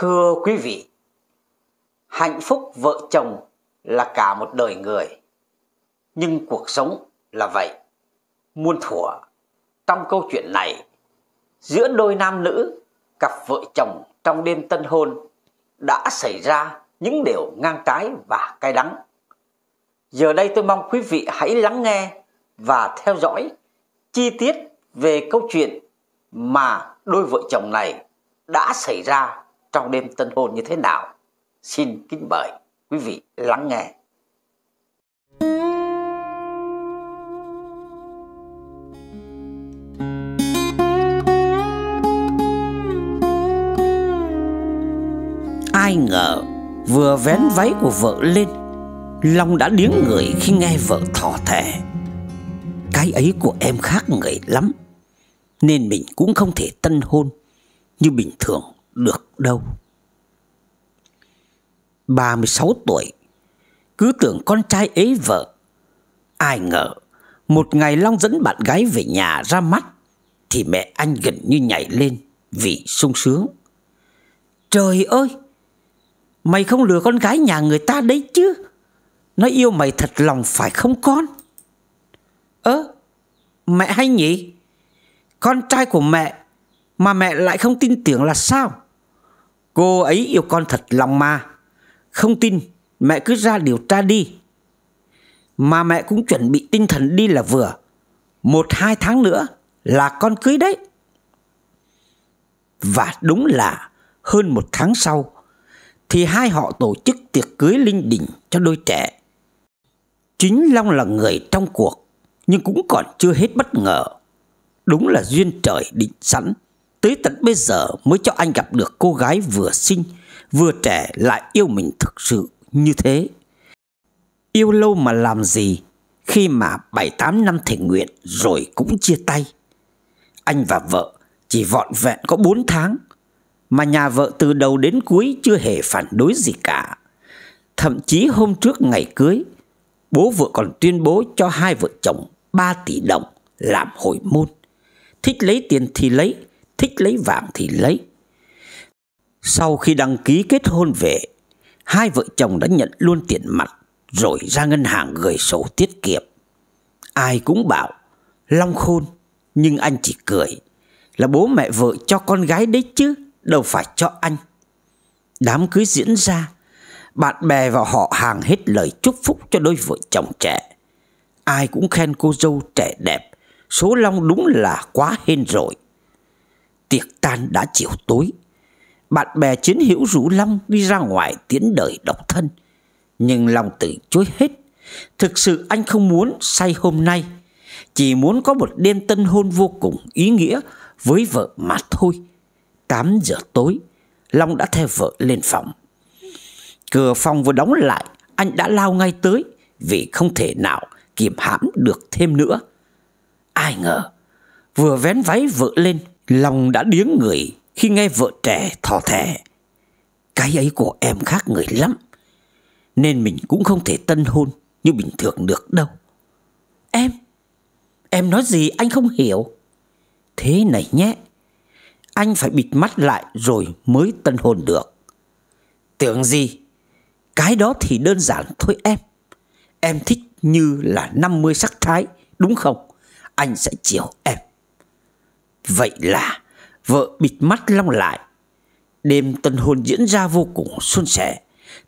Thưa quý vị, hạnh phúc vợ chồng là cả một đời người. Nhưng cuộc sống là vậy. Muôn thuở trong câu chuyện này, giữa đôi nam nữ, cặp vợ chồng trong đêm tân hôn đã xảy ra những điều ngang trái và cay đắng. Giờ đây tôi mong quý vị hãy lắng nghe và theo dõi chi tiết về câu chuyện mà đôi vợ chồng này đã xảy ra trong đêm tân hôn như thế nào xin kính mời quý vị lắng nghe ai ngờ vừa vén váy của vợ lên long đã điếng người khi nghe vợ thỏ thẻ cái ấy của em khác người lắm nên mình cũng không thể tân hôn như bình thường được đâu 36 tuổi Cứ tưởng con trai ấy vợ Ai ngờ Một ngày Long dẫn bạn gái về nhà ra mắt Thì mẹ anh gần như nhảy lên Vì sung sướng Trời ơi Mày không lừa con gái nhà người ta đấy chứ Nó yêu mày thật lòng phải không con Ơ Mẹ hay nhỉ Con trai của mẹ Mà mẹ lại không tin tưởng là sao Cô ấy yêu con thật lòng mà. Không tin, mẹ cứ ra điều tra đi. Mà mẹ cũng chuẩn bị tinh thần đi là vừa. Một hai tháng nữa là con cưới đấy. Và đúng là hơn một tháng sau thì hai họ tổ chức tiệc cưới linh đình cho đôi trẻ. Chính Long là người trong cuộc nhưng cũng còn chưa hết bất ngờ. Đúng là duyên trời định sẵn. Tới tận bây giờ mới cho anh gặp được cô gái vừa xinh Vừa trẻ lại yêu mình thực sự như thế Yêu lâu mà làm gì Khi mà 7-8 năm thể nguyện rồi cũng chia tay Anh và vợ chỉ vọn vẹn có 4 tháng Mà nhà vợ từ đầu đến cuối chưa hề phản đối gì cả Thậm chí hôm trước ngày cưới Bố vợ còn tuyên bố cho hai vợ chồng 3 tỷ đồng làm hồi môn Thích lấy tiền thì lấy thích lấy vàng thì lấy. Sau khi đăng ký kết hôn về, hai vợ chồng đã nhận luôn tiền mặt rồi ra ngân hàng gửi sổ tiết kiệm. Ai cũng bảo Long khôn, nhưng anh chỉ cười là bố mẹ vợ cho con gái đấy chứ, đâu phải cho anh. Đám cưới diễn ra, bạn bè và họ hàng hết lời chúc phúc cho đôi vợ chồng trẻ. Ai cũng khen cô dâu trẻ đẹp, số Long đúng là quá hên rồi. Tiệc tan đã chiều tối Bạn bè chiến hữu rủ Long đi ra ngoài tiến đời độc thân Nhưng Long từ chối hết Thực sự anh không muốn say hôm nay Chỉ muốn có một đêm tân hôn vô cùng ý nghĩa với vợ mà thôi Tám giờ tối Long đã theo vợ lên phòng Cửa phòng vừa đóng lại Anh đã lao ngay tới Vì không thể nào kiềm hãm được thêm nữa Ai ngờ Vừa vén váy vợ lên Lòng đã điếng người khi nghe vợ trẻ thò thẻ. Cái ấy của em khác người lắm. Nên mình cũng không thể tân hôn như bình thường được đâu. Em, em nói gì anh không hiểu. Thế này nhé, anh phải bịt mắt lại rồi mới tân hôn được. Tưởng gì, cái đó thì đơn giản thôi em. Em thích như là 50 sắc thái, đúng không? Anh sẽ chiều em. Vậy là vợ bịt mắt Long lại. Đêm tân hôn diễn ra vô cùng suôn sẻ.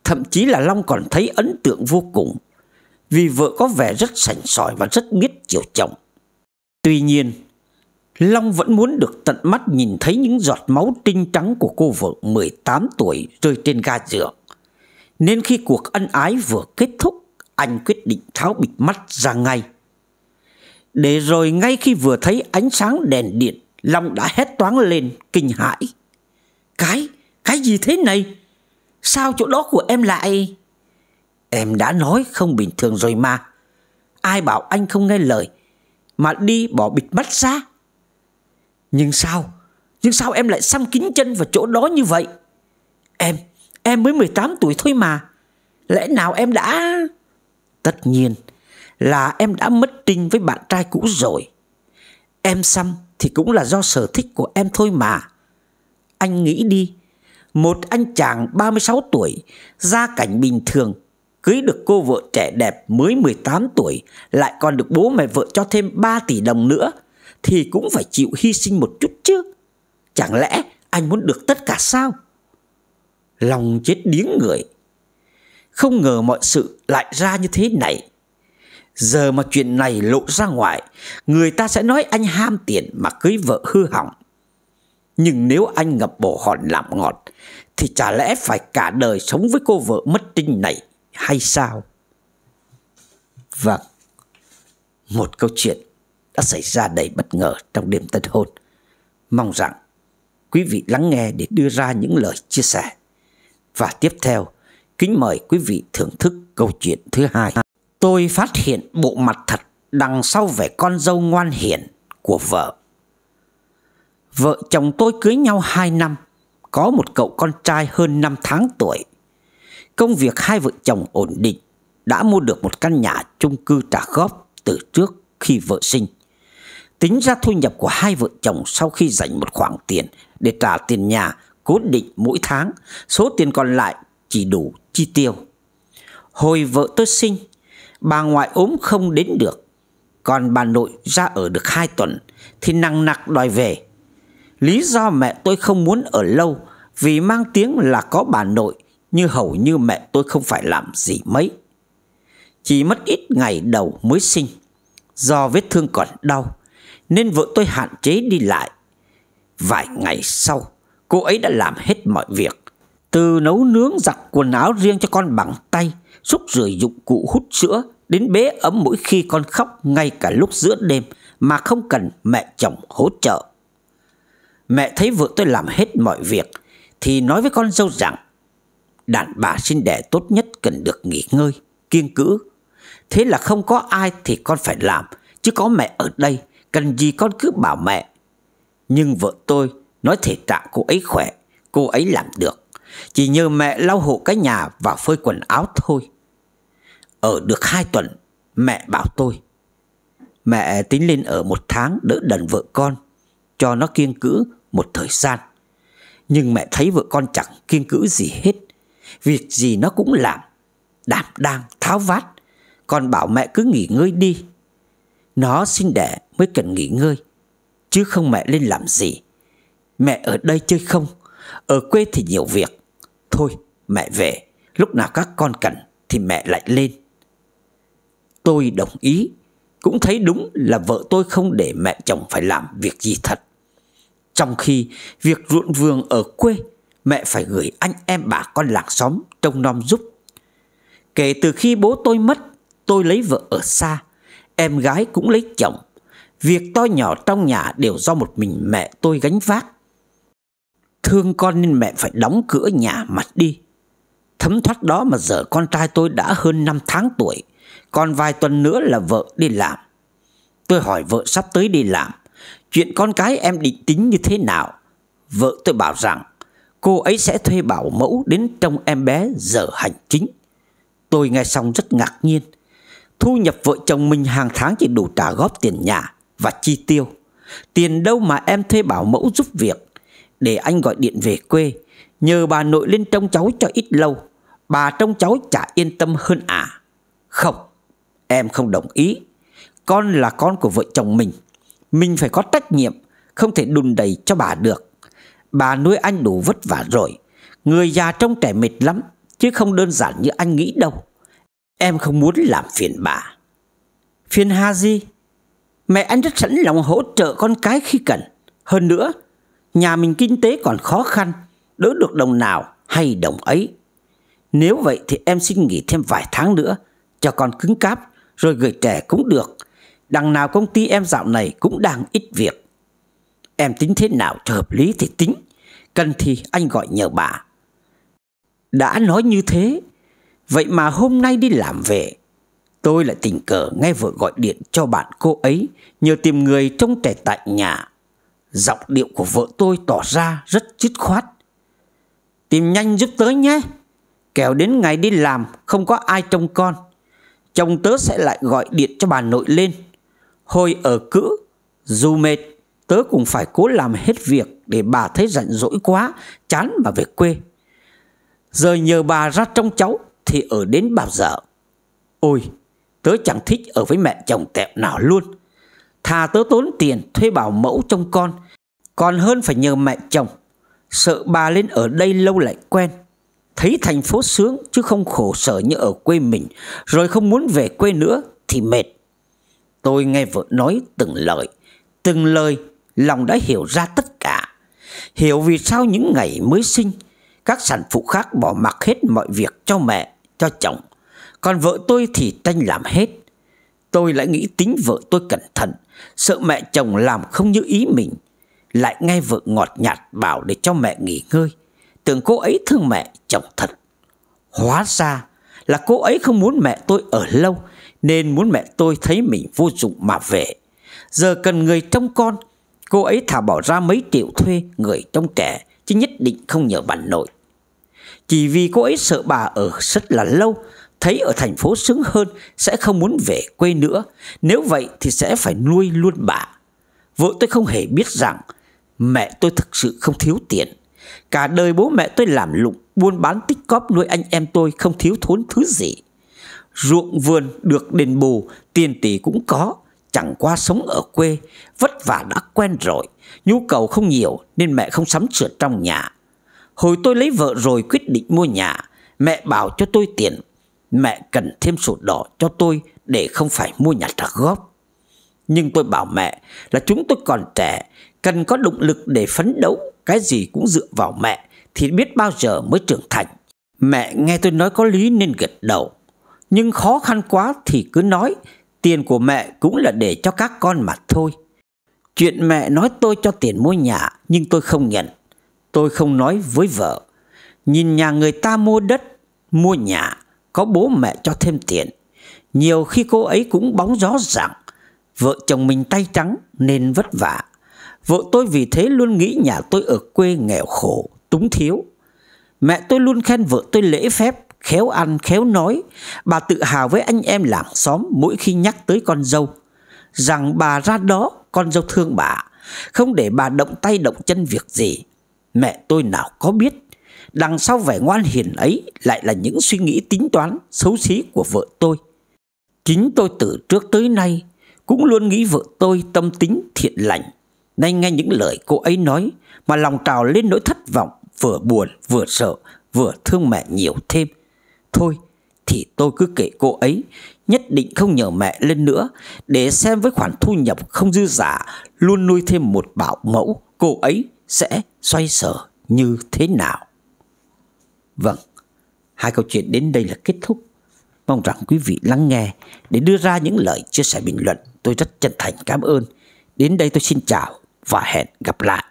Thậm chí là Long còn thấy ấn tượng vô cùng. Vì vợ có vẻ rất sành sỏi và rất biết chiều chồng. Tuy nhiên, Long vẫn muốn được tận mắt nhìn thấy những giọt máu tinh trắng của cô vợ 18 tuổi rơi trên ga giường. Nên khi cuộc ân ái vừa kết thúc, anh quyết định tháo bịt mắt ra ngay. Để rồi ngay khi vừa thấy ánh sáng đèn điện Long đã hét toán lên kinh hãi. Cái, cái gì thế này? Sao chỗ đó của em lại... Em đã nói không bình thường rồi mà. Ai bảo anh không nghe lời mà đi bỏ bịt mắt ra. Nhưng sao? Nhưng sao em lại xăm kín chân vào chỗ đó như vậy? Em, em mới 18 tuổi thôi mà. Lẽ nào em đã... Tất nhiên là em đã mất tình với bạn trai cũ rồi. Em xăm thì cũng là do sở thích của em thôi mà. Anh nghĩ đi, một anh chàng 36 tuổi, gia cảnh bình thường, cưới được cô vợ trẻ đẹp mới 18 tuổi, lại còn được bố mẹ vợ cho thêm 3 tỷ đồng nữa, thì cũng phải chịu hy sinh một chút chứ. Chẳng lẽ anh muốn được tất cả sao? Lòng chết điếng người. Không ngờ mọi sự lại ra như thế này. Giờ mà chuyện này lộ ra ngoài Người ta sẽ nói anh ham tiền mà cưới vợ hư hỏng Nhưng nếu anh ngập bổ hòn làm ngọt Thì chả lẽ phải cả đời sống với cô vợ mất trinh này hay sao? Vâng Một câu chuyện đã xảy ra đầy bất ngờ trong đêm tân hôn Mong rằng quý vị lắng nghe để đưa ra những lời chia sẻ Và tiếp theo Kính mời quý vị thưởng thức câu chuyện thứ hai Tôi phát hiện bộ mặt thật đằng sau vẻ con dâu ngoan hiền của vợ. Vợ chồng tôi cưới nhau 2 năm, có một cậu con trai hơn 5 tháng tuổi. Công việc hai vợ chồng ổn định, đã mua được một căn nhà chung cư trả góp từ trước khi vợ sinh. Tính ra thu nhập của hai vợ chồng sau khi dành một khoản tiền để trả tiền nhà cố định mỗi tháng, số tiền còn lại chỉ đủ chi tiêu. Hồi vợ tôi sinh, Bà ngoại ốm không đến được Còn bà nội ra ở được hai tuần Thì nặng nặc đòi về Lý do mẹ tôi không muốn ở lâu Vì mang tiếng là có bà nội như hầu như mẹ tôi không phải làm gì mấy Chỉ mất ít ngày đầu mới sinh Do vết thương còn đau Nên vợ tôi hạn chế đi lại Vài ngày sau Cô ấy đã làm hết mọi việc Từ nấu nướng giặt quần áo riêng cho con bằng tay xúc rửa dụng cụ hút sữa đến bế ấm mỗi khi con khóc ngay cả lúc giữa đêm mà không cần mẹ chồng hỗ trợ. Mẹ thấy vợ tôi làm hết mọi việc thì nói với con dâu rằng đàn bà sinh đẻ tốt nhất cần được nghỉ ngơi, kiên cữ. Thế là không có ai thì con phải làm, chứ có mẹ ở đây cần gì con cứ bảo mẹ. Nhưng vợ tôi nói thể trạng cô ấy khỏe, cô ấy làm được. Chỉ nhờ mẹ lau hộ cái nhà và phơi quần áo thôi Ở được hai tuần Mẹ bảo tôi Mẹ tính lên ở một tháng đỡ đần vợ con Cho nó kiên cữ một thời gian Nhưng mẹ thấy vợ con chẳng kiên cữ gì hết Việc gì nó cũng làm Đảm đang tháo vát Còn bảo mẹ cứ nghỉ ngơi đi Nó sinh đẻ mới cần nghỉ ngơi Chứ không mẹ lên làm gì Mẹ ở đây chơi không Ở quê thì nhiều việc Thôi mẹ về Lúc nào các con cần thì mẹ lại lên Tôi đồng ý Cũng thấy đúng là vợ tôi không để mẹ chồng phải làm việc gì thật Trong khi việc ruộng vườn ở quê Mẹ phải gửi anh em bà con làng xóm trông nom giúp Kể từ khi bố tôi mất Tôi lấy vợ ở xa Em gái cũng lấy chồng Việc to nhỏ trong nhà đều do một mình mẹ tôi gánh vác Thương con nên mẹ phải đóng cửa nhà mặt đi Thấm thoát đó mà giờ con trai tôi đã hơn 5 tháng tuổi Còn vài tuần nữa là vợ đi làm Tôi hỏi vợ sắp tới đi làm Chuyện con cái em định tính như thế nào Vợ tôi bảo rằng Cô ấy sẽ thuê bảo mẫu đến trong em bé giờ hành chính Tôi nghe xong rất ngạc nhiên Thu nhập vợ chồng mình hàng tháng chỉ đủ trả góp tiền nhà và chi tiêu Tiền đâu mà em thuê bảo mẫu giúp việc để anh gọi điện về quê Nhờ bà nội lên trông cháu cho ít lâu Bà trông cháu chả yên tâm hơn à Không Em không đồng ý Con là con của vợ chồng mình Mình phải có trách nhiệm Không thể đùn đầy cho bà được Bà nuôi anh đủ vất vả rồi Người già trông trẻ mệt lắm Chứ không đơn giản như anh nghĩ đâu Em không muốn làm phiền bà Phiền ha gì Mẹ anh rất sẵn lòng hỗ trợ con cái khi cần Hơn nữa nhà mình kinh tế còn khó khăn, đỡ được đồng nào hay đồng ấy. Nếu vậy thì em xin nghỉ thêm vài tháng nữa, cho con cứng cáp, rồi gửi trẻ cũng được. Đằng nào công ty em dạo này cũng đang ít việc. Em tính thế nào cho hợp lý thì tính, cần thì anh gọi nhờ bà. Đã nói như thế, vậy mà hôm nay đi làm về, tôi lại tình cờ nghe vợ gọi điện cho bạn cô ấy nhờ tìm người trông trẻ tại nhà. Giọng điệu của vợ tôi tỏ ra rất dứt khoát Tìm nhanh giúp tớ nhé Kẻo đến ngày đi làm không có ai trông con Chồng tớ sẽ lại gọi điện cho bà nội lên Hồi ở cữ Dù mệt Tớ cũng phải cố làm hết việc Để bà thấy rảnh rỗi quá Chán mà về quê Giờ nhờ bà ra trông cháu Thì ở đến bao giờ Ôi Tớ chẳng thích ở với mẹ chồng tẹo nào luôn Thà tớ tốn tiền thuê bảo mẫu trông con Còn hơn phải nhờ mẹ chồng Sợ bà lên ở đây lâu lại quen Thấy thành phố sướng chứ không khổ sở như ở quê mình Rồi không muốn về quê nữa thì mệt Tôi nghe vợ nói từng lời Từng lời lòng đã hiểu ra tất cả Hiểu vì sao những ngày mới sinh Các sản phụ khác bỏ mặc hết mọi việc cho mẹ, cho chồng Còn vợ tôi thì tranh làm hết Tôi lại nghĩ tính vợ tôi cẩn thận Sợ mẹ chồng làm không như ý mình Lại nghe vợ ngọt nhạt bảo để cho mẹ nghỉ ngơi Tưởng cô ấy thương mẹ chồng thật Hóa ra là cô ấy không muốn mẹ tôi ở lâu Nên muốn mẹ tôi thấy mình vô dụng mà về Giờ cần người trông con Cô ấy thả bỏ ra mấy triệu thuê người trông trẻ Chứ nhất định không nhờ bà nội Chỉ vì cô ấy sợ bà ở rất là lâu thấy ở thành phố sướng hơn sẽ không muốn về quê nữa, nếu vậy thì sẽ phải nuôi luôn bà. Vợ tôi không hề biết rằng mẹ tôi thực sự không thiếu tiền. Cả đời bố mẹ tôi làm lụng, buôn bán tích cóp nuôi anh em tôi không thiếu thốn thứ gì. Ruộng vườn được đền bù, tiền tỷ cũng có, chẳng qua sống ở quê, vất vả đã quen rồi, nhu cầu không nhiều nên mẹ không sắm sửa trong nhà. Hồi tôi lấy vợ rồi quyết định mua nhà, mẹ bảo cho tôi tiền Mẹ cần thêm sổ đỏ cho tôi Để không phải mua nhà trả góp Nhưng tôi bảo mẹ là chúng tôi còn trẻ Cần có động lực để phấn đấu Cái gì cũng dựa vào mẹ Thì biết bao giờ mới trưởng thành Mẹ nghe tôi nói có lý nên gật đầu Nhưng khó khăn quá thì cứ nói Tiền của mẹ cũng là để cho các con mà thôi Chuyện mẹ nói tôi cho tiền mua nhà Nhưng tôi không nhận Tôi không nói với vợ Nhìn nhà người ta mua đất Mua nhà có bố mẹ cho thêm tiền nhiều khi cô ấy cũng bóng gió rằng vợ chồng mình tay trắng nên vất vả vợ tôi vì thế luôn nghĩ nhà tôi ở quê nghèo khổ túng thiếu mẹ tôi luôn khen vợ tôi lễ phép khéo ăn khéo nói bà tự hào với anh em làng xóm mỗi khi nhắc tới con dâu rằng bà ra đó con dâu thương bà không để bà động tay động chân việc gì mẹ tôi nào có biết Đằng sau vẻ ngoan hiền ấy lại là những suy nghĩ tính toán xấu xí của vợ tôi. Chính tôi từ trước tới nay cũng luôn nghĩ vợ tôi tâm tính thiện lành. Nay nghe những lời cô ấy nói mà lòng trào lên nỗi thất vọng, vừa buồn, vừa sợ, vừa thương mẹ nhiều thêm. Thôi, thì tôi cứ kể cô ấy, nhất định không nhờ mẹ lên nữa để xem với khoản thu nhập không dư giả luôn nuôi thêm một bảo mẫu cô ấy sẽ xoay sở như thế nào. Vâng, hai câu chuyện đến đây là kết thúc. Mong rằng quý vị lắng nghe để đưa ra những lời chia sẻ bình luận. Tôi rất chân thành cảm ơn. Đến đây tôi xin chào và hẹn gặp lại.